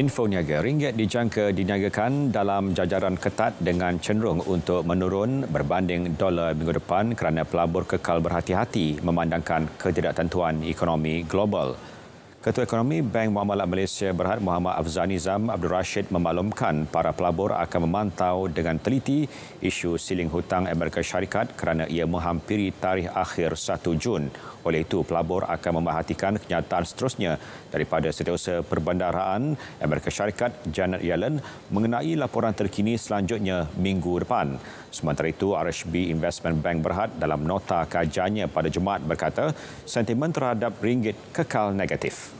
Info niaga ringgit dijangka diniagakan dalam jajaran ketat dengan cenderung untuk menurun berbanding dolar minggu depan kerana pelabur kekal berhati-hati memandangkan ketidaktentuan ekonomi global. Ketua Ekonomi Bank Muamalat Malaysia Berhad Muhammad Afzal Nizam Abdul Rashid memaklumkan para pelabur akan memantau dengan teliti isu siling hutang Amerika Syarikat kerana ia menghampiri tarikh akhir 1 Jun. Oleh itu, pelabur akan memerhatikan kenyataan seterusnya daripada setiausaha perbandaraan Amerika Syarikat Janet Yellen mengenai laporan terkini selanjutnya minggu depan. Sementara itu, RHB Investment Bank Berhad dalam nota kajiannya pada Jumaat berkata sentimen terhadap ringgit kekal negatif.